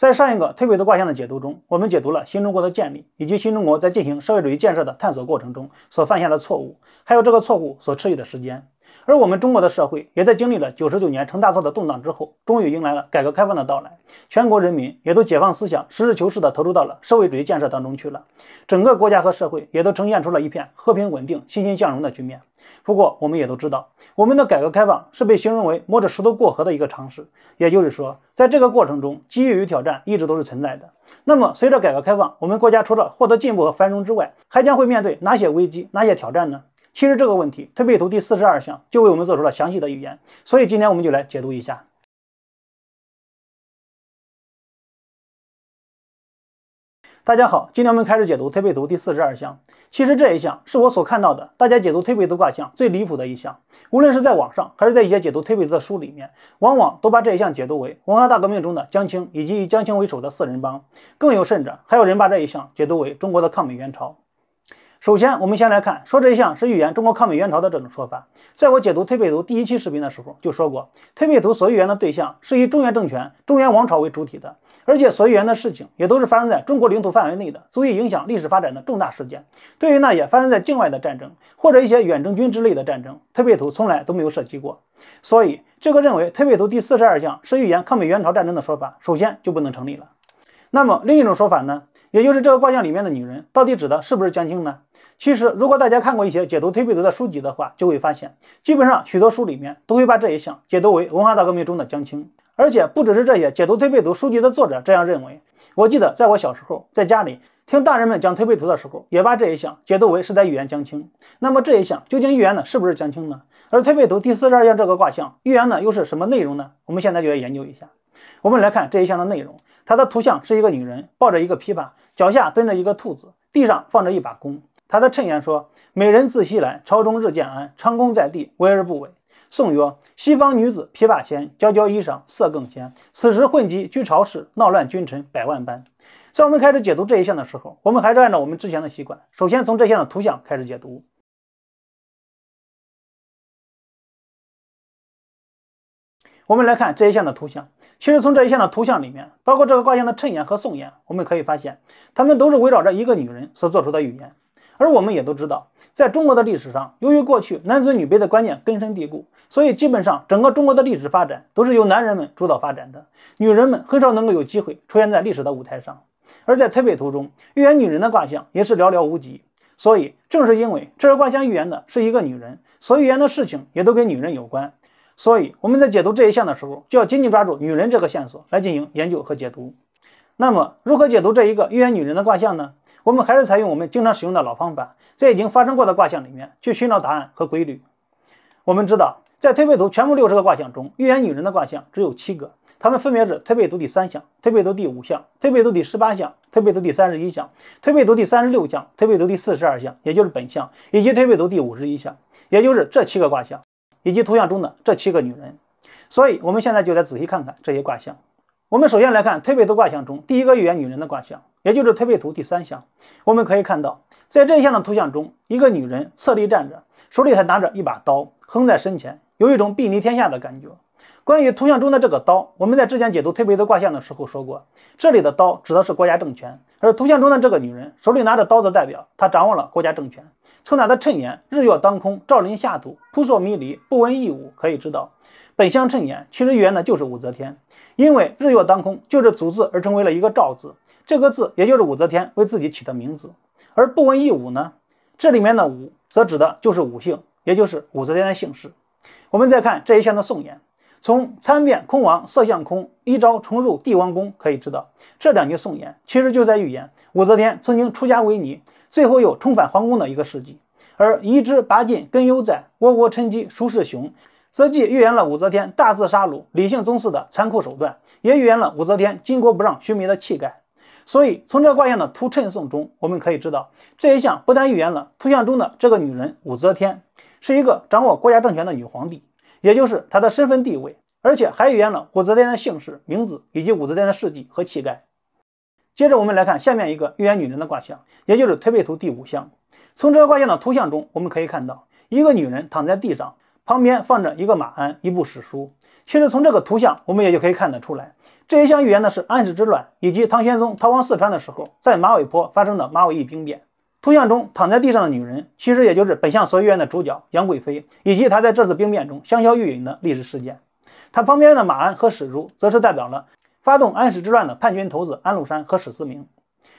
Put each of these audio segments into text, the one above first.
在上一个推背图卦象的解读中，我们解读了新中国的建立，以及新中国在进行社会主义建设的探索过程中所犯下的错误，还有这个错误所持续的时间。而我们中国的社会也在经历了九十九年成大错的动荡之后，终于迎来了改革开放的到来。全国人民也都解放思想、实事求是的投入到了社会主义建设当中去了，整个国家和社会也都呈现出了一片和平稳定、欣欣向荣的局面。不过，我们也都知道，我们的改革开放是被形容为摸着石头过河的一个尝试，也就是说，在这个过程中，机遇与挑战一直都是存在的。那么，随着改革开放，我们国家除了获得进步和繁荣之外，还将会面对哪些危机、哪些挑战呢？其实这个问题，推背图第四十二项就为我们做出了详细的预言，所以今天我们就来解读一下。大家好，今天我们开始解读推背图第四十二项。其实这一项是我所看到的，大家解读推背图卦象最离谱的一项。无论是在网上，还是在一些解读推背图的书里面，往往都把这一项解读为文化大革命中的江青以及以江青为首的四人帮。更有甚者，还有人把这一项解读为中国的抗美援朝。首先，我们先来看说这一项是预言中国抗美援朝的这种说法。在我解读《推背图》第一期视频的时候就说过，《推背图》所预言的对象是以中原政权、中原王朝为主体的，而且所预言的事情也都是发生在中国领土范围内的，足以影响历史发展的重大事件。对于那些发生在境外的战争或者一些远征军之类的战争，《推背图》从来都没有涉及过。所以，这个认为《推背图》第四十二项是预言抗美援朝战争的说法，首先就不能成立了。那么另一种说法呢，也就是这个卦象里面的女人到底指的是不是江青呢？其实如果大家看过一些解读推背图的书籍的话，就会发现，基本上许多书里面都会把这一项解读为文化大革命中的江青，而且不只是这些解读推背图书籍的作者这样认为。我记得在我小时候，在家里听大人们讲推背图的时候，也把这一项解读为是在预言江青。那么这一项究竟预言的是不是江青呢？而推背图第四十二象这个卦象预言呢又是什么内容呢？我们现在就来研究一下。我们来看这一项的内容，它的图像是一个女人抱着一个琵琶，脚下蹲着一个兔子，地上放着一把弓。它的衬言说：“美人自西来，朝中日渐安，长弓在地，威而不稳。”宋曰：“西方女子琵琶仙，娇娇衣裳色更鲜。此时混迹居朝室，闹乱君臣百万般。”在我们开始解读这一项的时候，我们还是按照我们之前的习惯，首先从这项的图像开始解读。我们来看这一项的图像。其实从这一项的图像里面，包括这个卦象的衬言和颂言，我们可以发现，他们都是围绕着一个女人所做出的语言。而我们也都知道，在中国的历史上，由于过去男尊女卑的观念根深蒂固，所以基本上整个中国的历史发展都是由男人们主导发展的，女人们很少能够有机会出现在历史的舞台上。而在推背图中，预言女人的卦象也是寥寥无几。所以正是因为这是卦象预言的是一个女人，所预言的事情也都跟女人有关。所以我们在解读这一项的时候，就要紧紧抓住女人这个线索来进行研究和解读。那么，如何解读这一个预言女人的卦象呢？我们还是采用我们经常使用的老方法，在已经发生过的卦象里面去寻找答案和规律。我们知道，在推背图全部六十个卦象中，预言女人的卦象只有七个，它们分别是推背图第三项、推背图第五项、推背图第十八项、推背图第三十一项、推背图第三十六项、推背图第四十二项，也就是本项，以及推背图第五十一项，也就是这七个卦象。以及图像中的这七个女人，所以我们现在就来仔细看看这些卦象。我们首先来看推背图卦象中第一个预言女人的卦象，也就是推背图第三象。我们可以看到，在这一项的图像中，一个女人侧立站着，手里还拿着一把刀，横在身前，有一种睥睨天下的感觉。关于图像中的这个刀，我们在之前解读推背的卦象的时候说过，这里的刀指的是国家政权，而图像中的这个女人手里拿着刀，的代表她掌握了国家政权。从她的衬言“日月当空照临下土，扑朔迷离不闻一武”可以知道，本相衬言其实预言的就是武则天，因为“日月当空”就是“祖”字，而成为了一个“照”字，这个字也就是武则天为自己取的名字。而不闻一武呢？这里面的“武”则指的就是武姓，也就是武则天的姓氏。我们再看这一项的颂言。从参变空王色相空，一朝重入帝王宫可以知道，这两句颂言其实就在预言武则天曾经出家为尼，最后又重返皇宫的一个事迹。而一枝拔尽根犹在，倭国趁机孰是雄，则既预言了武则天大肆杀戮李姓宗祠的残酷手段，也预言了武则天巾帼不让须眉的气概。所以，从这卦象的图衬颂中，我们可以知道，这一象不但预言了图像中的这个女人武则天是一个掌握国家政权的女皇帝。也就是他的身份地位，而且还预言了武则天的姓氏、名字以及武则天的事迹和气概。接着我们来看下面一个预言女人的卦象，也就是推背图第五象。从这个卦象的图像中，我们可以看到一个女人躺在地上，旁边放着一个马鞍、一部史书。其实从这个图像，我们也就可以看得出来，这一项预言的是安史之乱以及唐玄宗逃亡四川的时候，在马尾坡发生的马嵬驿兵变。图像中躺在地上的女人，其实也就是本相所预言的主角杨贵妃，以及她在这次兵变中香消玉殒的历史事件。她旁边的马鞍和史书则是代表了发动安史之乱的叛军头子安禄山和史思明。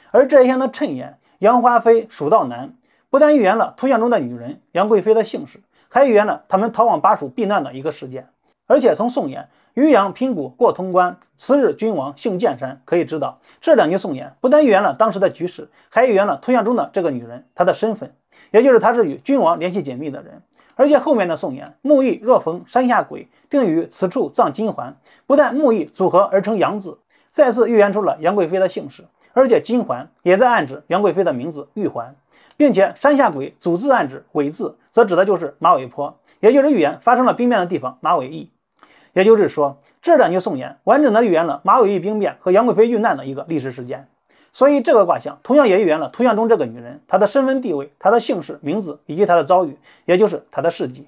而这一项的衬言“杨花飞，蜀道难”，不但预言了图像中的女人杨贵妃的姓氏，还预言了他们逃往巴蜀避难的一个事件。而且从宋言“渔阳平谷过通关，次日君王幸剑山”可以知道，这两句宋言不但预言了当时的局势，还预言了图像中的这个女人她的身份，也就是她是与君王联系紧密的人。而且后面的宋言“木易若逢山下鬼，定于此处葬金环”，不但木易组合而成杨字，再次预言出了杨贵妃的姓氏，而且金环也在暗指杨贵妃的名字玉环，并且山下鬼组字暗指鬼字，则指的就是马尾坡，也就是预言发生了兵变的地方马尾驿。也就是说，这两句宋言完整的预言了马尾玉兵变和杨贵妃遇难的一个历史事件。所以，这个卦象同样也预言了图像中这个女人她的身份地位、她的姓氏名字以及她的遭遇，也就是她的事迹。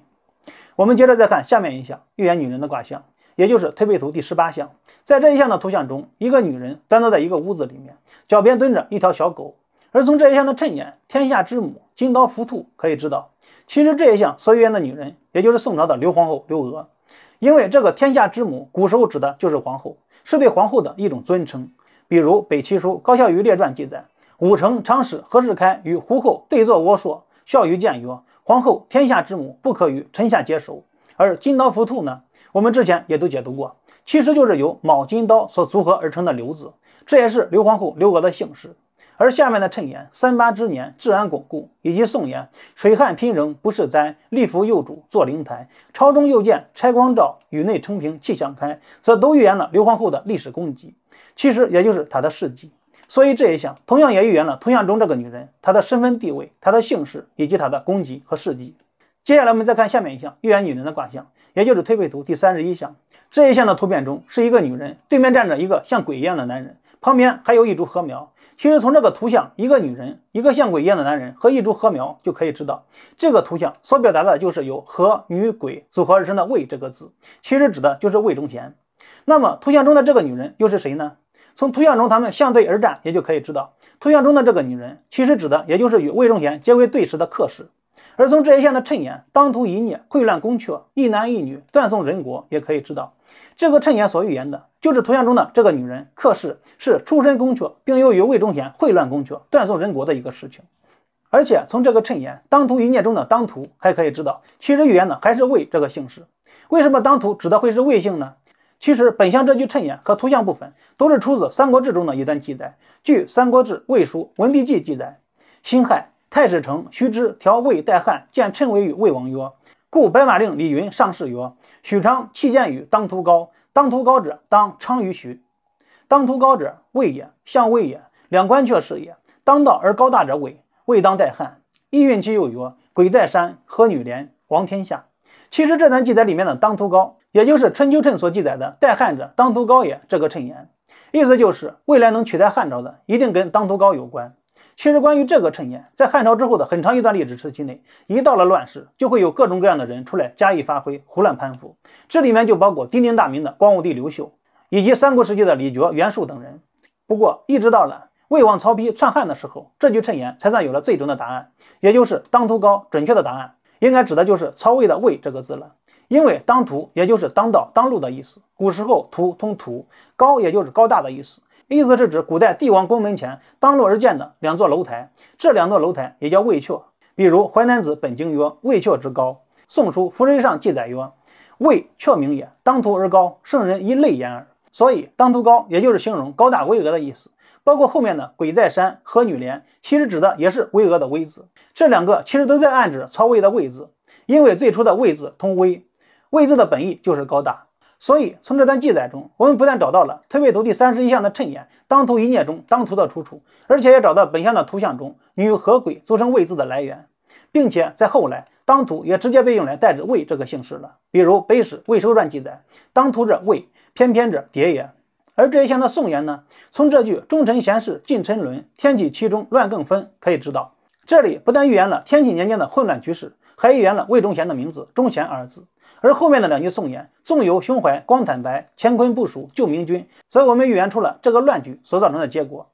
我们接着再看下面一项预言女人的卦象，也就是推背图第十八项。在这一项的图像中，一个女人端坐在一个屋子里面，脚边蹲着一条小狗。而从这一项的衬言“天下之母，金刀伏兔”可以知道，其实这一项所预言的女人，也就是宋朝的刘皇后刘娥。因为这个“天下之母”古时候指的就是皇后，是对皇后的一种尊称。比如《北齐书·高孝瑜列传》记载，武成常使何士开与胡后对坐挝说，孝瑜见曰：“皇后天下之母，不可与臣下结仇。”而“金刀伏兔”呢，我们之前也都解读过，其实就是由“卯金刀”所组合而成的“刘”字，这也是刘皇后刘娥的姓氏。而下面的谶言“三八之年治安巩固”以及宋言“水旱拼仍不是灾，立福幼主坐灵台”，朝中又见拆光照，宇内承平气象开，则都预言了刘皇后的历史功绩，其实也就是她的事迹。所以这一项同样也预言了图像中这个女人，她的身份地位、她的姓氏以及她的功绩和事迹。接下来我们再看下面一项预言女人的卦象，也就是推背图第三十一项。这一项的图片中是一个女人，对面站着一个像鬼一样的男人，旁边还有一株禾苗。其实从这个图像，一个女人，一个像鬼一样的男人和一株禾苗就可以知道，这个图像所表达的就是由禾女鬼组合而成的“魏”这个字，其实指的就是魏忠贤。那么图像中的这个女人又是谁呢？从图像中他们相对而站，也就可以知道，图像中的这个女人其实指的也就是与魏忠贤结为对食的客氏。而从这一线的谶言“当涂一孽，秽乱宫阙，一男一女，断送人国”也可以知道，这个谶言所预言的，就是图像中的这个女人。克氏是出身宫阙，并由于魏忠贤秽乱宫阙，断送人国的一个事情。而且从这个谶言“当涂一孽”中的“当涂”还可以知道，其实预言的还是魏这个姓氏。为什么“当涂”指的会是魏姓呢？其实本相这句谶言和图像部分，都是出自《三国志》中的一段记载。据《三国志·魏书·文帝纪》记载，辛亥。太史乘，须知调魏代汉，见称为与魏王曰：“故白马令李云上事曰，许昌弃剑与当涂高。当涂高者，当昌于徐。当涂高者，魏也，相魏也。两官却是也。当道而高大者，伟，未当代汉。意韵其又曰：鬼在山，何女怜王天下？其实这段记载里面的当涂高，也就是《春秋谶》所记载的代汉者当涂高也。这个谶言，意思就是未来能取代汉朝的，一定跟当涂高有关。”其实，关于这个谶言，在汉朝之后的很长一段历史时期内，一到了乱世，就会有各种各样的人出来加以发挥、胡乱攀附。这里面就包括丁丁大名的光武帝刘秀，以及三国时期的李傕、袁术等人。不过，一直到了魏王曹丕篡汉的时候，这句谶言才算有了最终的答案，也就是“当涂高”。准确的答案应该指的就是“曹魏”的“魏”这个字了，因为“当涂”也就是当道、当路的意思，古时候“涂”通“土”，“高”也就是高大的意思。意思是指古代帝王宫门前当路而建的两座楼台，这两座楼台也叫魏阙。比如《淮南子本经》曰：“魏阙之高。”《宋书符文上》记载曰：“魏阙名也，当涂而高，圣人以类言耳。”所以“当涂高”也就是形容高大巍峨的意思。包括后面的“鬼在山”何女连，其实指的也是巍峨的“巍”字。这两个其实都在暗指“曹魏”的“魏”字，因为最初的“魏”字通“巍”，“魏”字的本意就是高大。所以，从这段记载中，我们不但找到了《推背图》第三十一象的谶言“当图一念中当图”的出处，而且也找到本象的图像中“女和鬼”组成“魏”字的来源，并且在后来“当涂”也直接被用来代指“魏”这个姓氏了。比如《北史·魏收传》记载：“当涂者魏，翩翩者蝶也。”而这一项的颂言呢，从这句“忠臣贤士尽沉沦，天启其中乱更分”可以知道，这里不但预言了天启年间的混乱局势，还预言了魏忠贤的名字“忠贤”二字。而后面的两句颂言：“纵有胸怀光坦白，乾坤不属旧明君。”所以我们预言出了这个乱局所造成的结果。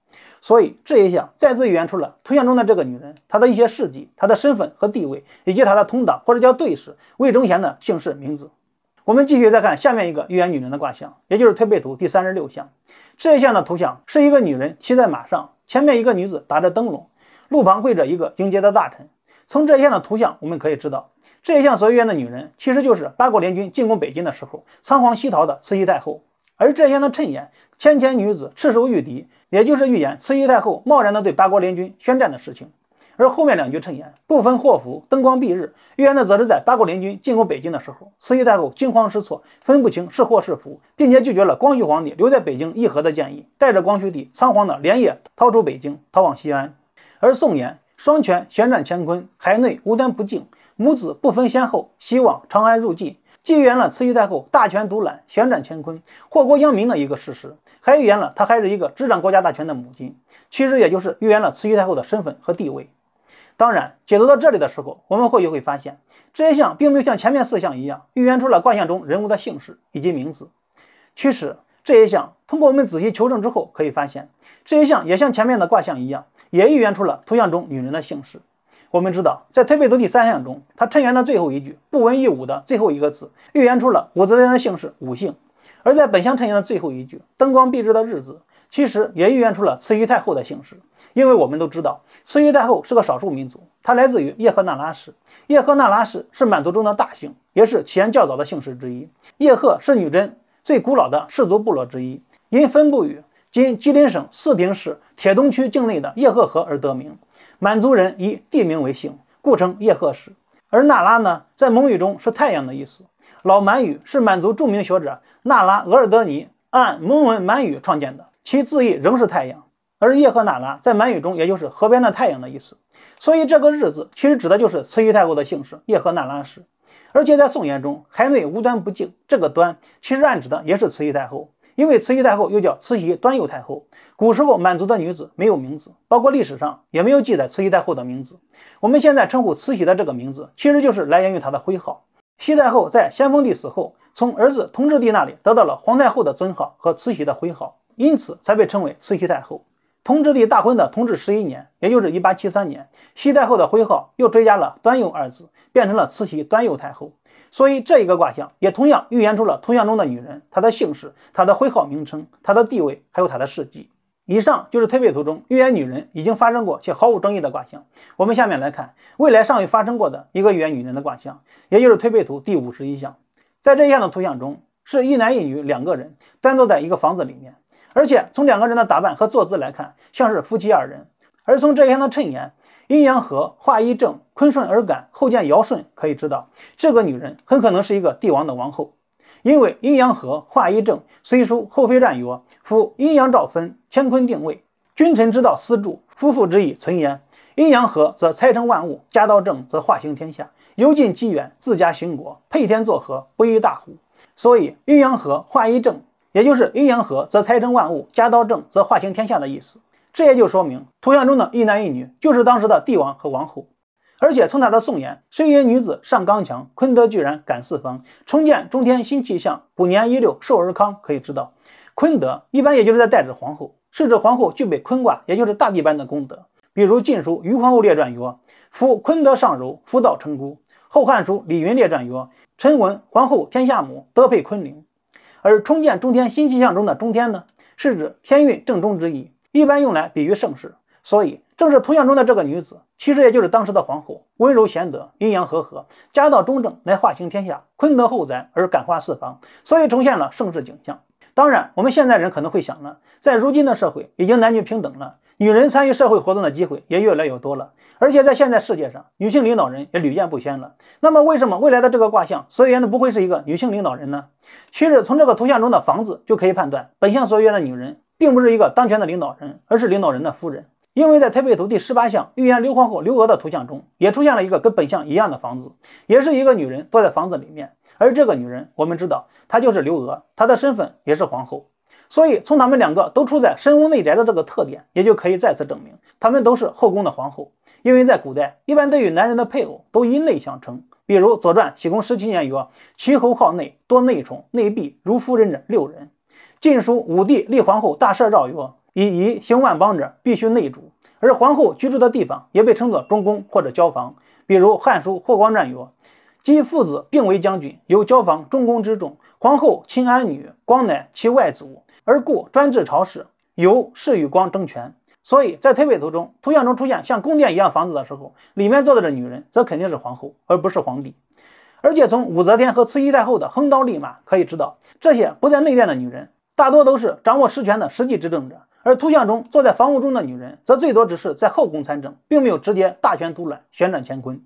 所以这一项再次预言出了图像中的这个女人，她的一些事迹、她的身份和地位，以及她的同党或者叫对势魏忠贤的姓氏名字。我们继续再看下面一个预言女人的卦象，也就是推背图第三十六项。这一项的图像是一个女人骑在马上，前面一个女子打着灯笼，路旁跪着一个迎接的大臣。从这一项的图像，我们可以知道。这一项所预言的女人，其实就是八国联军进攻北京的时候仓皇西逃的慈禧太后。而这一项的谶言“千千女子赤手御敌”，也就是预言慈禧太后贸然的对八国联军宣战的事情。而后面两句谶言“不分祸福，灯光蔽日”，预言的则是在八国联军进攻北京的时候，慈禧太后惊慌失措，分不清是祸是福，并且拒绝了光绪皇帝留在北京议和的建议，带着光绪帝仓皇的连夜逃出北京，逃往西安。而宋言“双拳旋转乾坤，海内无端不敬”。母子不分先后，希望长安入晋，既预言了慈禧太后大权独揽、旋转乾坤、祸国殃民的一个事实，还预言了她还是一个执掌国家大权的母亲。其实也就是预言了慈禧太后的身份和地位。当然，解读到这里的时候，我们或许会发现，这一项并没有像前面四项一样预言出了卦象中人物的姓氏以及名字。其实，这一项通过我们仔细求证之后，可以发现，这一项也像前面的卦象一样，也预言出了图像中女人的姓氏。我们知道，在《推背图》第三象中，他称员的最后一句“不文一武”的最后一个字，预言出了武则天的姓氏“武姓”。而在本相谶员的最后一句“灯光蔽日”的“日”子”，其实也预言出了慈禧太后的姓氏。因为我们都知道，慈禧太后是个少数民族，她来自于叶赫那拉氏。叶赫那拉氏是满族中的大姓，也是起源较早的姓氏之一。叶赫是女真最古老的氏族部落之一，因分布于。今吉林省四平市铁东区境内的叶赫河而得名，满族人以地名为姓，故称叶赫氏。而那拉呢，在蒙语中是太阳的意思。老满语是满族著名学者那拉额尔德尼按蒙文满语创建的，其字义仍是太阳。而叶赫那拉在满语中也就是河边的太阳的意思。所以这个日字其实指的就是慈禧太后的姓氏叶赫那拉氏。而且在宋言中，海内无端不敬，这个端其实暗指的也是慈禧太后。因为慈禧太后又叫慈禧端佑太后，古时候满族的女子没有名字，包括历史上也没有记载慈禧太后的名字。我们现在称呼慈禧的这个名字，其实就是来源于她的徽号。西太后在咸丰帝死后，从儿子同治帝那里得到了皇太后的尊号和慈禧的徽号，因此才被称为慈禧太后。同治帝大婚的同治十一年，也就是一八七三年，西太后的徽号又追加了“端佑”二字，变成了慈禧端佑太后。所以，这一个卦象也同样预言出了图像中的女人，她的姓氏、她的徽号名称、她的地位，还有她的事迹。以上就是推背图中预言女人已经发生过且毫无争议的卦象。我们下面来看未来尚未发生过的一个预言女人的卦象，也就是推背图第五十一象。在这一项的图像中，是一男一女两个人端坐在一个房子里面，而且从两个人的打扮和坐姿来看，像是夫妻二人。而从这一项的衬言。阴阳合，化一正，坤顺而感后见尧舜，可以知道这个女人很可能是一个帝王的王后。因为阴阳合，化一正，虽书后妃传》曰：夫阴阳照分，乾坤定位，君臣之道私助，夫妇之义存焉。阴阳合则猜成万物，家道正则化行天下。由近及远，自家兴国，配天作合，不亦大乎？所以阴阳合，化一正，也就是阴阳合则猜成万物，家道正则化行天下的意思。这也就说明，图像中的一男一女就是当时的帝王和王后，而且从他的颂言“深渊女子上刚强，坤德巨人感四方，重建中天新气象，五年一六寿而康”可以知道，坤德一般也就是在代指皇后，是指皇后具备坤卦，也就是大地般的功德。比如《晋书·余皇后列传》曰：“夫坤德上柔，夫道成孤。”《后汉书·李云列传》曰：“臣闻皇后天下母，德配坤灵。”而“重建中天新气象”中的“中天”呢，是指天运正中之意。一般用来比喻盛世，所以正是图像中的这个女子，其实也就是当时的皇后，温柔贤德，阴阳和合，家道中正，乃化行天下，坤德厚载而感化四方，所以呈现了盛世景象。当然，我们现在人可能会想了，在如今的社会已经男女平等了，女人参与社会活动的机会也越来越多了，而且在现在世界上，女性领导人也屡见不鲜了。那么，为什么未来的这个卦象所言的不会是一个女性领导人呢？其实从这个图像中的房子就可以判断，本相所言的女人。并不是一个当权的领导人，而是领导人的夫人。因为在太白图第十八项预言刘皇后刘娥的图像中，也出现了一个跟本相一样的房子，也是一个女人坐在房子里面。而这个女人，我们知道她就是刘娥，她的身份也是皇后。所以，从他们两个都处在深屋内宅的这个特点，也就可以再次证明他们都是后宫的皇后。因为在古代，一般对于男人的配偶都以内相称，比如《左传》喜公十七年曰：“齐侯号内，多内宠，内婢如夫人者六人。”《晋书》武帝立皇后，大赦诏曰：“以夷行万邦者，必须内主。”而皇后居住的地方也被称作中宫或者椒房。比如《汉书·霍光传》曰：“姬父子并为将军，由椒房中宫之重，皇后亲安女，光乃其外祖，而故专制朝事，由是与光争权。”所以在推背图中，图像中出现像宫殿一样房子的时候，里面坐着的女人则肯定是皇后，而不是皇帝。而且从武则天和慈禧太后的横刀立马可以知道，这些不在内殿的女人。大多都是掌握实权的实际执政者，而图像中坐在房屋中的女人，则最多只是在后宫参政，并没有直接大权独揽、旋转乾坤。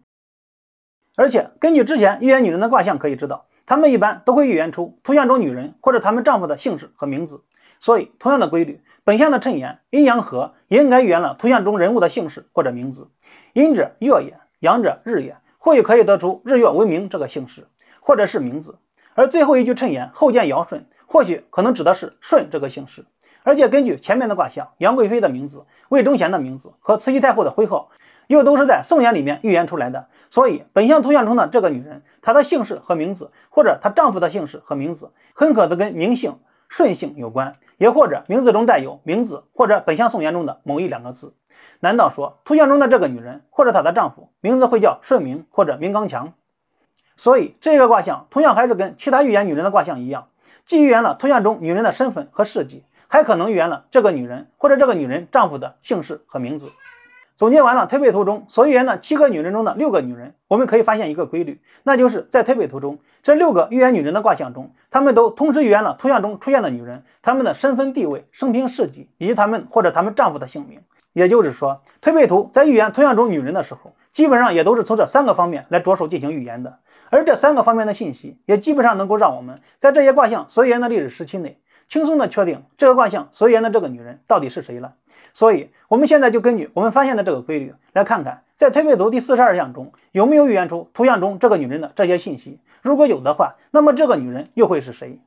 而且，根据之前预言女人的卦象可以知道，她们一般都会预言出图像中女人或者她们丈夫的姓氏和名字。所以，同样的规律，本相的谶言“阴阳合，也应该预言了图像中人物的姓氏或者名字。阴者月也，阳者日也，或许可以得出“日月为名”这个姓氏，或者是名字。而最后一句谶言“后见尧舜”。或许可能指的是“顺”这个姓氏，而且根据前面的卦象，杨贵妃的名字、魏忠贤的名字和慈禧太后的徽号，又都是在宋言里面预言出来的，所以本相图像中的这个女人，她的姓氏和名字，或者她丈夫的姓氏和名字，很可能跟名姓“顺姓”有关，也或者名字中带有“名字”或者本相宋言中的某一两个字。难道说图像中的这个女人或者她的丈夫名字会叫“顺明”或者“明刚强”？所以这个卦象同样还是跟其他预言女人的卦象一样。既预言了图像中女人的身份和事迹，还可能预言了这个女人或者这个女人丈夫的姓氏和名字。总结完了推背图中所预言的七个女人中的六个女人，我们可以发现一个规律，那就是在推背图中这六个预言女人的卦象中，她们都同时预言了图像中出现的女人，她们的身份地位、生平事迹以及她们或者她们丈夫的姓名。也就是说，推背图在预言图像中女人的时候。基本上也都是从这三个方面来着手进行预言的，而这三个方面的信息也基本上能够让我们在这些卦象所言的历史时期内轻松的确定这个卦象所言的这个女人到底是谁了。所以，我们现在就根据我们发现的这个规律来看看，在推背图第四十二项中有没有预言出图像中这个女人的这些信息。如果有的话，那么这个女人又会是谁？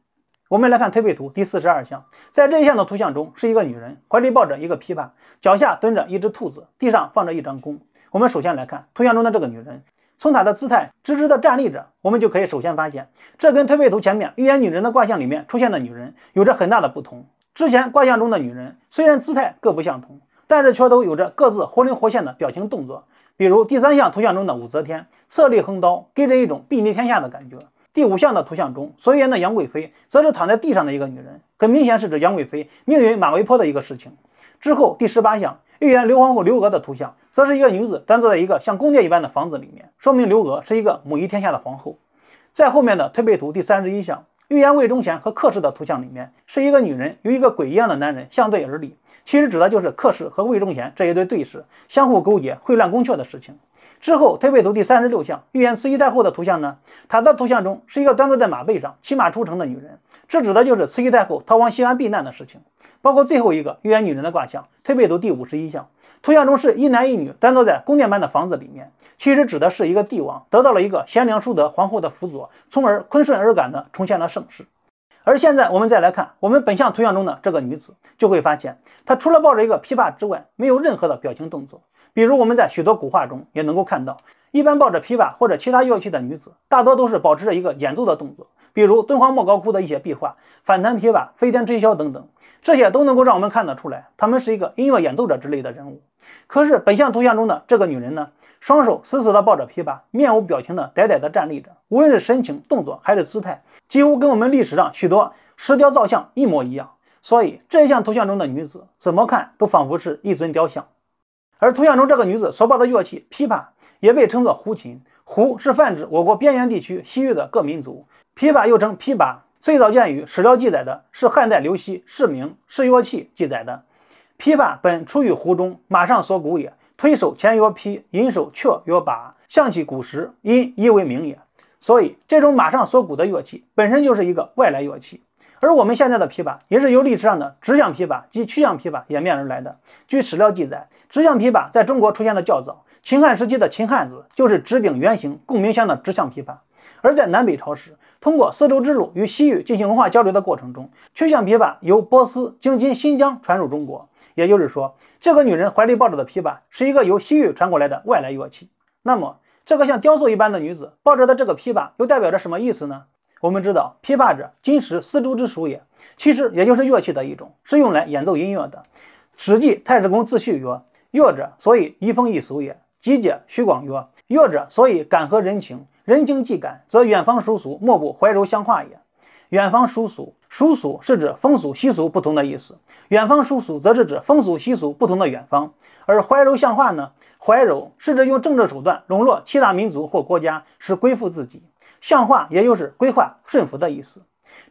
我们来看推背图第四十二项，在这一项的图像中是一个女人怀里抱着一个琵琶，脚下蹲着一只兔子，地上放着一张弓。我们首先来看图像中的这个女人，从她的姿态直直地站立着，我们就可以首先发现，这跟推背图前面预言女人的卦象里面出现的女人有着很大的不同。之前卦象中的女人虽然姿态各不相同，但是却都有着各自活灵活现的表情动作。比如第三项图像中的武则天侧立横刀，给人一种睥睨天下的感觉。第五项的图像中所言的杨贵妃，则是躺在地上的一个女人，很明显是指杨贵妃命运马嵬坡的一个事情。之后第十八项预言刘皇后刘娥的图像。则是一个女子端坐在一个像宫殿一般的房子里面，说明刘娥是一个母仪天下的皇后。在后面的推背图第三十一项预言魏忠贤和客氏的图像里面，是一个女人与一个鬼一样的男人相对而立，其实指的就是客氏和魏忠贤这一对对视相互勾结、会乱宫阙的事情。之后，推背图第三十六项预言慈禧太后的图像呢，她的图像中是一个端坐在马背上、骑马出城的女人，这指的就是慈禧太后逃亡西安避难的事情。包括最后一个预言女人的卦象，推背图第五十一项。图像中是一男一女端坐在宫殿般的房子里面，其实指的是一个帝王得到了一个贤良淑德皇后的辅佐，从而坤顺而感的重现了盛世。而现在我们再来看我们本相图像中的这个女子，就会发现她除了抱着一个琵琶之外，没有任何的表情动作。比如我们在许多古画中也能够看到。一般抱着琵琶或者其他乐器的女子，大多都是保持着一个演奏的动作，比如敦煌莫高窟的一些壁画、反弹琵琶、飞天吹箫等等，这些都能够让我们看得出来，她们是一个音乐演奏者之类的人物。可是本像图像中的这个女人呢，双手死死地抱着琵琶，面无表情地呆呆地站立着，无论是神情、动作还是姿态，几乎跟我们历史上许多石雕造像一模一样。所以这一像图像中的女子，怎么看都仿佛是一尊雕像。而图像中这个女子所抱的乐器琵琶，也被称作胡琴。胡是泛指我国边缘地区、西域的各民族。琵琶又称琵琶，最早见于史料记载的是汉代刘熙《释名·释乐器》记载的：“琵琶本出于胡中，马上所鼓也。推手前曰琵，引手却曰把，象其鼓时，因以为名也。”所以，这种马上所鼓的乐器，本身就是一个外来乐器。而我们现在的琵琶也是由历史上的直向琵琶及曲向琵琶演变而来的。据史料记载，直向琵琶在中国出现的较早，秦汉时期的秦汉子就是直柄圆形共鸣箱的直向琵琶。而在南北朝时，通过丝绸之路与西域进行文化交流的过程中，曲向琵琶由波斯经今新疆传入中国。也就是说，这个女人怀里抱着的琵琶是一个由西域传过来的外来乐器。那么，这个像雕塑一般的女子抱着的这个琵琶又代表着什么意思呢？我们知道，琵琶者，金石丝竹之属也。其实，也就是乐器的一种，是用来演奏音乐的。《史记·太史公自序》曰：“乐者，所以移风易俗也。”集解徐广曰：“乐者，所以感和人情。人情既感，则远方属俗莫不怀柔相化也。”远方属俗，属俗是指风俗习俗不同的意思。远方属俗，则是指风俗习俗不同的远方。而怀柔相化呢？怀柔是指用政治手段笼络其他民族或国家，使归附自己。象画，也就是规划顺服的意思。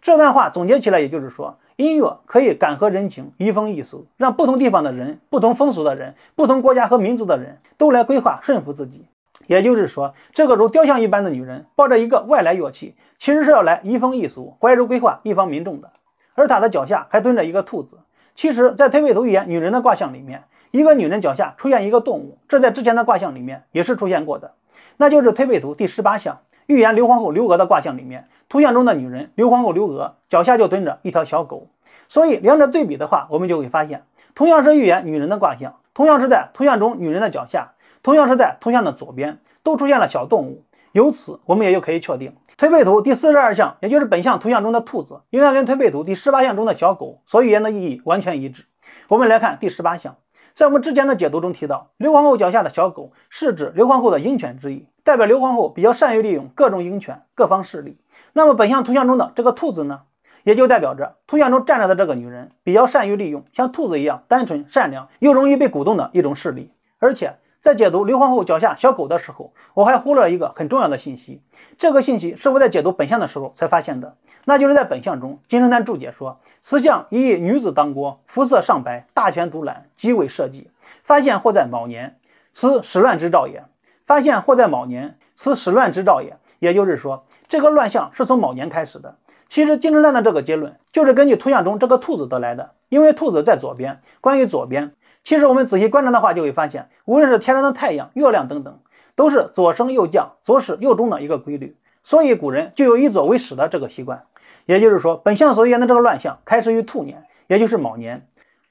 这段话总结起来，也就是说，音乐可以感和人情，移风易俗，让不同地方的人、不同风俗的人、不同国家和民族的人都来规划顺服自己。也就是说，这个如雕像一般的女人抱着一个外来乐器，其实是要来移风易俗、怀柔规划一方民众的。而她的脚下还蹲着一个兔子。其实，在推背图预言女人的卦象里面，一个女人脚下出现一个动物，这在之前的卦象里面也是出现过的，那就是推背图第十八象。预言刘皇后刘娥的卦象里面，图像中的女人刘皇后刘娥脚下就蹲着一条小狗，所以两者对比的话，我们就会发现，同样是预言女人的卦象，同样是在图像中女人的脚下，同样是在图像的左边，都出现了小动物。由此，我们也就可以确定，推背图第四十二项，也就是本项图像中的兔子，应该跟推背图第十八项中的小狗所预言的意义完全一致。我们来看第十八项，在我们之前的解读中提到，刘皇后脚下的小狗是指刘皇后的鹰犬之意。代表刘皇后比较善于利用各种鹰犬、各方势力。那么本相图像中的这个兔子呢，也就代表着图像中站着的这个女人比较善于利用，像兔子一样单纯善良又容易被鼓动的一种势力。而且在解读刘皇后脚下小狗的时候，我还忽略了一个很重要的信息，这个信息是我在解读本相的时候才发现的，那就是在本相中金圣叹注解说此相一女子当国，肤色尚白，大权独揽，极为社稷，发现或在卯年，此始乱之兆也。发现或在卯年，此始乱之兆也。也就是说，这个乱象是从卯年开始的。其实金枝乱的这个结论，就是根据图像中这个兔子得来的。因为兔子在左边，关于左边，其实我们仔细观察的话，就会发现，无论是天然的太阳、月亮等等，都是左升右降、左始右终的一个规律。所以古人就有以左为始的这个习惯。也就是说，本相所言的这个乱象开始于兔年，也就是卯年。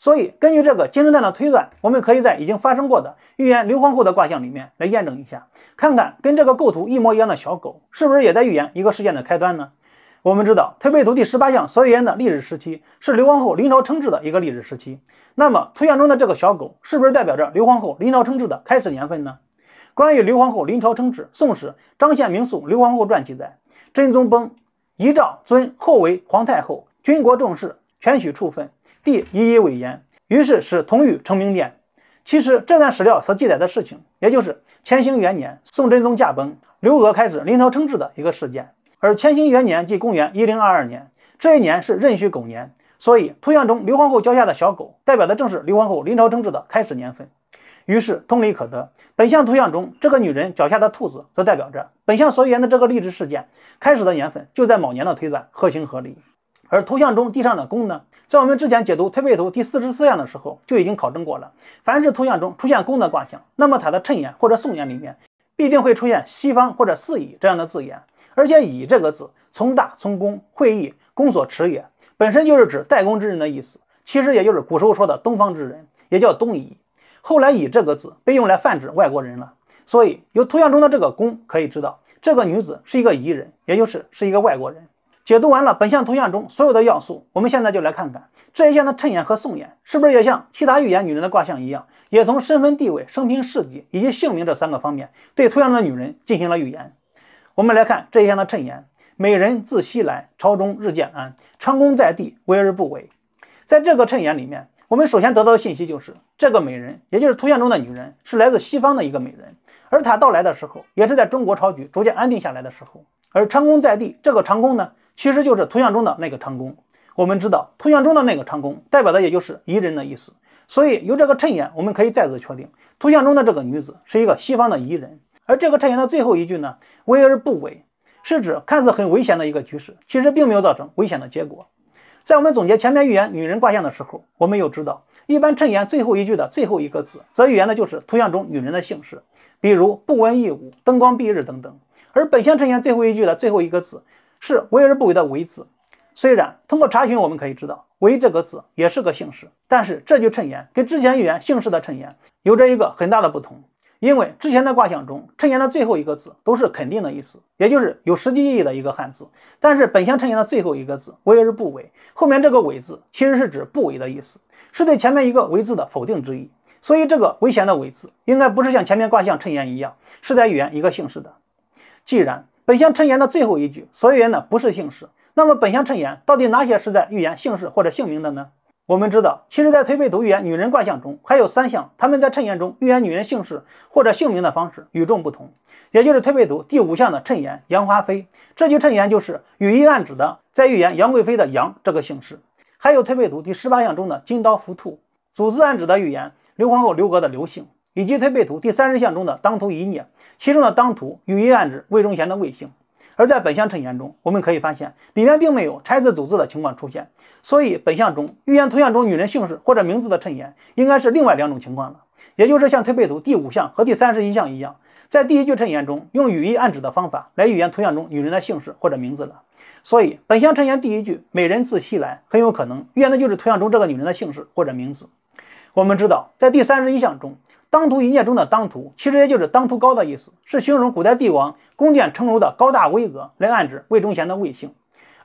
所以，根据这个金龙蛋的推断，我们可以在已经发生过的预言刘皇后的卦象里面来验证一下，看看跟这个构图一模一样的小狗是不是也在预言一个事件的开端呢？我们知道，推背图第十八项所预言的历史时期是刘皇后临朝称制的一个历史时期。那么，图像中的这个小狗是不是代表着刘皇后临朝称制的开始年份呢？关于刘皇后临朝称制，《宋史·张献明肃刘皇后传》记载：真宗崩，遗诏尊后为皇太后，军国重事，全许处分。帝一一为言，于是使同语成名殿。其实，这段史料所记载的事情，也就是乾兴元年宋真宗驾崩，刘娥开始临朝称制的一个事件。而乾兴元年即公元一零二二年，这一年是壬戌狗年，所以图像中刘皇后脚下的小狗，代表的正是刘皇后临朝称制的开始年份。于是，通理可得，本相图像中这个女人脚下的兔子，则代表着本相所言的这个励志事件开始的年份，就在某年的推断，合情合理。而图像中地上的弓呢，在我们之前解读推背图第四十四样的时候就已经考证过了。凡是图像中出现弓的卦象，那么它的衬言或者颂言里面必定会出现西方或者四乙这样的字眼。而且乙这个字从大从公，会意，公所持也，本身就是指代公之人的意思。其实也就是古时候说的东方之人，也叫东夷。后来乙这个字被用来泛指外国人了。所以由图像中的这个弓可以知道，这个女子是一个夷人，也就是是一个外国人。解读完了本项图像中所有的要素，我们现在就来看看这一项的衬言和颂言，是不是也像其他预言女人的卦象一样，也从身份地位、生平事迹以及姓名这三个方面对图像中的女人进行了预言。我们来看这一项的衬言：“美人自西来，朝中日渐安，成功在地，为而不为。”在这个衬言里面，我们首先得到的信息就是，这个美人，也就是图像中的女人，是来自西方的一个美人，而她到来的时候，也是在中国朝局逐渐安定下来的时候。而长弓在地，这个长弓呢，其实就是图像中的那个长弓。我们知道，图像中的那个长弓代表的也就是夷人的意思。所以由这个谶言，我们可以再次确定，图像中的这个女子是一个西方的夷人。而这个谶言的最后一句呢，“危而不危”，是指看似很危险的一个局势，其实并没有造成危险的结果。在我们总结前面预言女人卦象的时候，我们又知道，一般谶言最后一句的最后一个字，则预言的就是图像中女人的姓氏，比如不闻异物、灯光蔽日等等。而本相衬言最后一句的最后一个字是“为而不为”的“为”字，虽然通过查询我们可以知道“为”这个字也是个姓氏，但是这句衬言跟之前语言姓氏的衬言有着一个很大的不同，因为之前的卦象中衬言的最后一个字都是肯定的意思，也就是有实际意义的一个汉字，但是本相衬言的最后一个字“为而不为”后面这个“为”字其实是指“不为”的意思，是对前面一个“为”字的否定之意，所以这个“危险”的“为”字应该不是像前面卦象衬言一样是在语言一个姓氏的。既然本相谶言的最后一句所言的不是姓氏，那么本相谶言到底哪些是在预言姓氏或者姓名的呢？我们知道，其实在推背图预言女人卦象中，还有三项，他们在谶言中预言女人姓氏或者姓名的方式与众不同。也就是推背图第五项的谶言“杨花妃”，这句谶言就是语意暗指的，在预言杨贵妃的杨这个姓氏；还有推背图第十八项中的“金刀伏兔”，祖字暗指的预言刘皇后刘娥的刘姓。以及推背图第三十项中的当涂一孽，其中的当涂语音暗指魏忠贤的魏姓。而在本项谶言中，我们可以发现里面并没有拆字组字的情况出现，所以本项中预言图像中女人姓氏或者名字的谶言，应该是另外两种情况了，也就是像推背图第五项和第三十一项一样，在第一句谶言中用语义暗指的方法来预言图像中女人的姓氏或者名字了。所以本项谶言第一句美人自西来，很有可能预言的就是图像中这个女人的姓氏或者名字。我们知道，在第三十一项中。当涂一念中的当涂，其实也就是当涂高的意思，是形容古代帝王宫殿城楼的高大巍峨，来暗指魏忠贤的魏姓。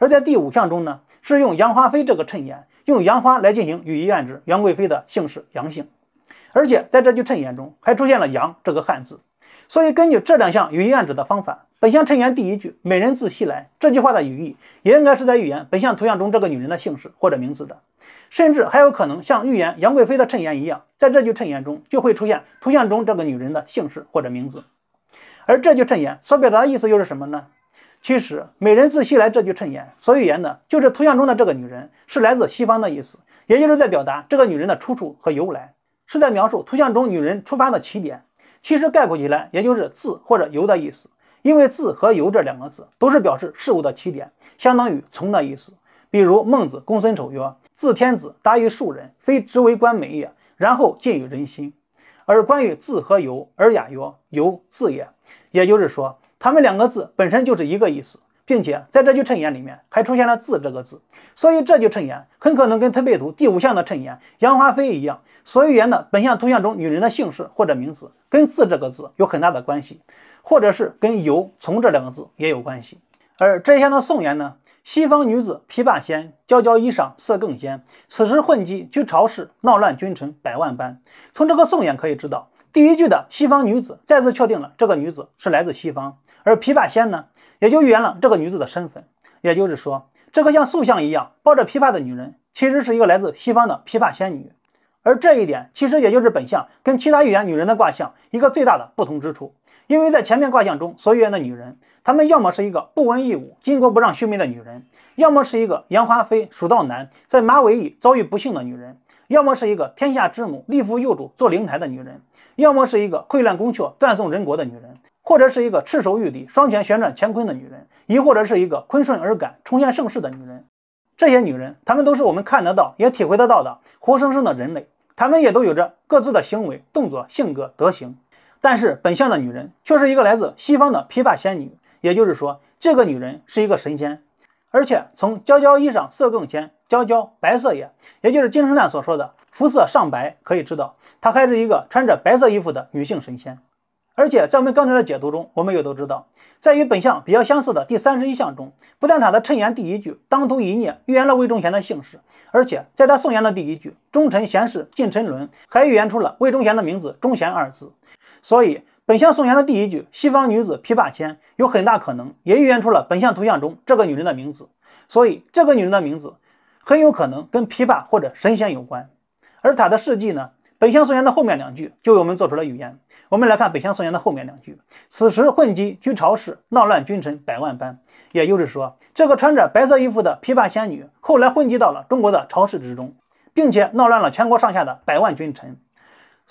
而在第五项中呢，是用杨花飞这个衬言，用杨花来进行语意暗指杨贵妃的姓氏杨姓，而且在这句衬言中还出现了杨这个汉字。所以根据这两项语意暗指的方法。本相衬言第一句“美人自西来”，这句话的语义也应该是在预言本相图像中这个女人的姓氏或者名字的，甚至还有可能像预言杨贵妃的衬言一样，在这句衬言中就会出现图像中这个女人的姓氏或者名字。而这句衬言所表达的意思又是什么呢？其实，“美人自西来”这句衬言所预言的，就是图像中的这个女人是来自西方的意思，也就是在表达这个女人的出处和由来，是在描述图像中女人出发的起点。其实概括起来，也就是“自”或者“由”的意思。因为“字”和“由”这两个字都是表示事物的起点，相当于“从”的意思。比如孟子公孙丑曰：“自天子达于庶人，非直为官美也，然后近于人心。”而关于“字”和“由”，尔雅曰：“由，字也。”也就是说，他们两个字本身就是一个意思，并且在这句衬言里面还出现了“字”这个字。所以这句衬言很可能跟台北图第五项的衬言杨华妃一样，所预言的本项图像中女人的姓氏或者名字跟“字”这个字有很大的关系。或者是跟“游从”这两个字也有关系。而这一项的宋言呢，西方女子琵琶仙，娇娇衣裳色更鲜。此时混迹居朝市，闹乱君臣百万般。从这个宋言可以知道，第一句的西方女子再次确定了这个女子是来自西方，而琵琶仙呢，也就预言了这个女子的身份。也就是说，这个像塑像一样抱着琵琶的女人，其实是一个来自西方的琵琶仙女。而这一点，其实也就是本相跟其他预言女人的卦象一个最大的不同之处。因为在前面卦象中所预言的女人，她们要么是一个不闻亦武、巾帼不让须眉的女人，要么是一个杨花飞、蜀道难，在马嵬驿遭遇不幸的女人，要么是一个天下之母、立夫幼主、坐灵台的女人，要么是一个溃烂宫阙、断送人国的女人，或者是一个赤手玉笛、双拳旋转乾坤的女人，亦或者是一个坤顺而感、重现盛世的女人。这些女人，她们都是我们看得到、也体会得到的活生生的人类，她们也都有着各自的行为、动作、性格、德行。但是本相的女人却是一个来自西方的琵琶仙女，也就是说，这个女人是一个神仙，而且从“娇娇衣裳色更鲜，娇娇白色也”，也就是金圣叹所说的“肤色尚白”，可以知道她还是一个穿着白色衣服的女性神仙。而且在我们刚才的解读中，我们也都知道，在与本相比较相似的第三十一项中，不但他的衬言第一句“当涂一孽”预言了魏忠贤的姓氏，而且在他颂言的第一句“忠臣贤士尽沉沦”还预言出了魏忠贤的名字“忠贤”二字。所以，本相颂言的第一句“西方女子琵琶千”有很大可能也预言出了本相图像中这个女人的名字。所以，这个女人的名字很有可能跟琵琶或者神仙有关。而她的事迹呢？本相颂言的后面两句就为我们做出了预言。我们来看本相颂言的后面两句：“此时混迹居朝市，闹乱君臣百万般。”也就是说，这个穿着白色衣服的琵琶仙女后来混迹到了中国的朝市之中，并且闹乱了全国上下的百万君臣。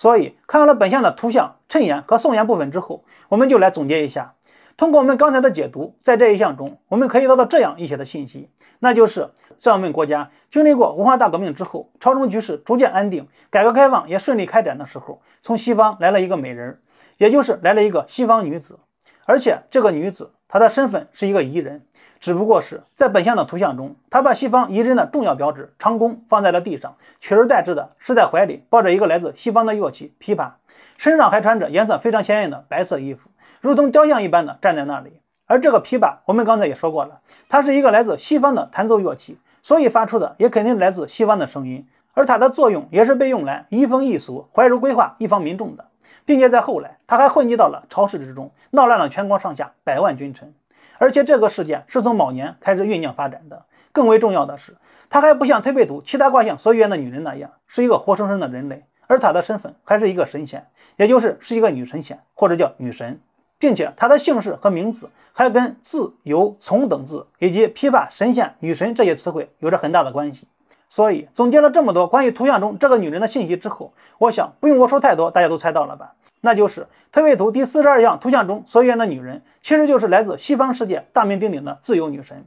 所以，看完了本项的图像、衬言和颂言部分之后，我们就来总结一下。通过我们刚才的解读，在这一项中，我们可以得到这样一些的信息，那就是：我们国家经历过文化大革命之后，朝中局势逐渐安定，改革开放也顺利开展的时候，从西方来了一个美人，也就是来了一个西方女子，而且这个女子她的身份是一个彝人。只不过是在本相的图像中，他把西方遗珍的重要标志长弓放在了地上，取而代之的是在怀里抱着一个来自西方的乐器琵琶，身上还穿着颜色非常鲜艳的白色衣服，如同雕像一般的站在那里。而这个琵琶，我们刚才也说过了，它是一个来自西方的弹奏乐器，所以发出的也肯定来自西方的声音。而它的作用也是被用来移风易俗、怀柔规划一方民众的，并且在后来，他还混迹到了朝室之中，闹乱了全国上下百万君臣。而且这个事件是从某年开始酝酿发展的。更为重要的是，她还不像推背图其他卦象所预言的女人那样，是一个活生生的人类，而她的身份还是一个神仙，也就是是一个女神仙或者叫女神，并且她的姓氏和名字还跟自由、从等字以及批判神仙、女神这些词汇有着很大的关系。所以，总结了这么多关于图像中这个女人的信息之后，我想不用我说太多，大家都猜到了吧？那就是推背图第四十二项图像中所出的女人，其实就是来自西方世界大名鼎鼎的自由女神。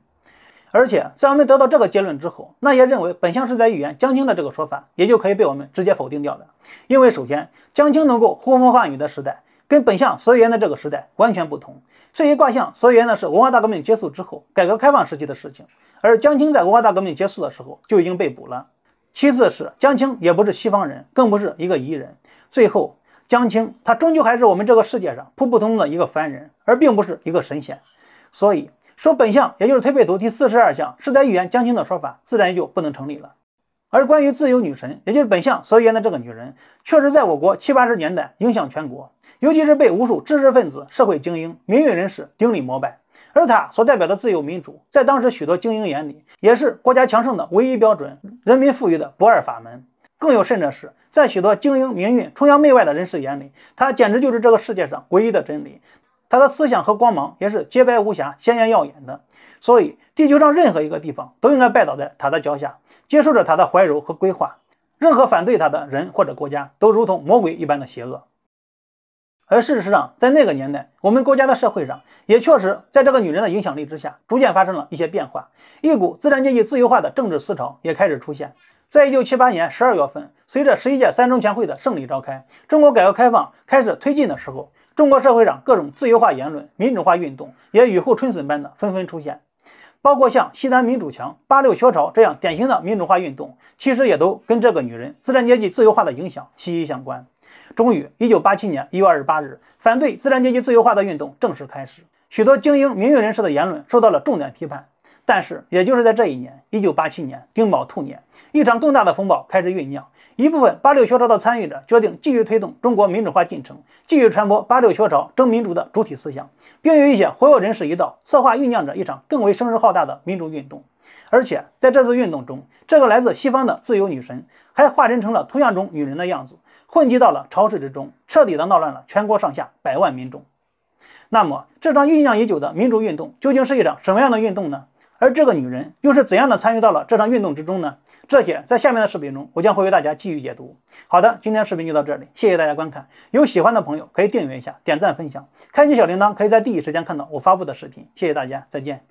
而且，在我们得到这个结论之后，那些认为本相是在预言江青的这个说法，也就可以被我们直接否定掉了。因为首先，江青能够呼风唤雨的时代。跟本相所言的这个时代完全不同。这一卦象所言的是文化大革命结束之后，改革开放时期的事情，而江青在文化大革命结束的时候就已经被捕了。其次，是江青也不是西方人，更不是一个夷人。最后，江青他终究还是我们这个世界上普普通通的一个凡人，而并不是一个神仙。所以说，本相也就是推背图第四十二项，是在预言江青的说法，自然就不能成立了。而关于自由女神，也就是本相所言的这个女人，确实在我国七八十年代影响全国，尤其是被无数知识分子、社会精英、民运人士顶礼膜拜。而她所代表的自由民主，在当时许多精英眼里，也是国家强盛的唯一标准，人民富裕的不二法门。更有甚者是，在许多精英名运崇洋媚外的人士眼里，她简直就是这个世界上唯一的真理。她的思想和光芒也是洁白无瑕、鲜艳耀眼的。所以。地球上任何一个地方都应该拜倒在她的脚下，接受着她的怀柔和规划。任何反对她的人或者国家都如同魔鬼一般的邪恶。而事实上，在那个年代，我们国家的社会上也确实在这个女人的影响力之下，逐渐发生了一些变化。一股资产阶级自由化的政治思潮也开始出现。在1978年12月份，随着十一届三中全会的胜利召开，中国改革开放开始推进的时候，中国社会上各种自由化言论、民主化运动也雨后春笋般的纷纷出现。包括像西南民主墙、八六学潮这样典型的民主化运动，其实也都跟这个女人资产阶级自由化的影响息息相关。终于，一九八七年一月二十八日，反对资产阶级自由化的运动正式开始，许多精英、名誉人士的言论受到了重点批判。但是，也就是在这一年，一九八七年丁卯兔年，一场更大的风暴开始酝酿。一部分八六学潮的参与者决定继续推动中国民主化进程，继续传播八六学潮争民主的主体思想，并与一些活跃人士一道策划酝酿着一场更为声势浩大的民主运动。而且在这次运动中，这个来自西方的自由女神还化身成了图像中女人的样子，混迹到了潮水之中，彻底的闹乱了全国上下百万民众。那么，这场酝酿已久的民主运动究竟是一场什么样的运动呢？而这个女人又是怎样的参与到了这场运动之中呢？这些在下面的视频中，我将会为大家继续解读。好的，今天视频就到这里，谢谢大家观看。有喜欢的朋友可以订阅一下，点赞分享，开启小铃铛，可以在第一时间看到我发布的视频。谢谢大家，再见。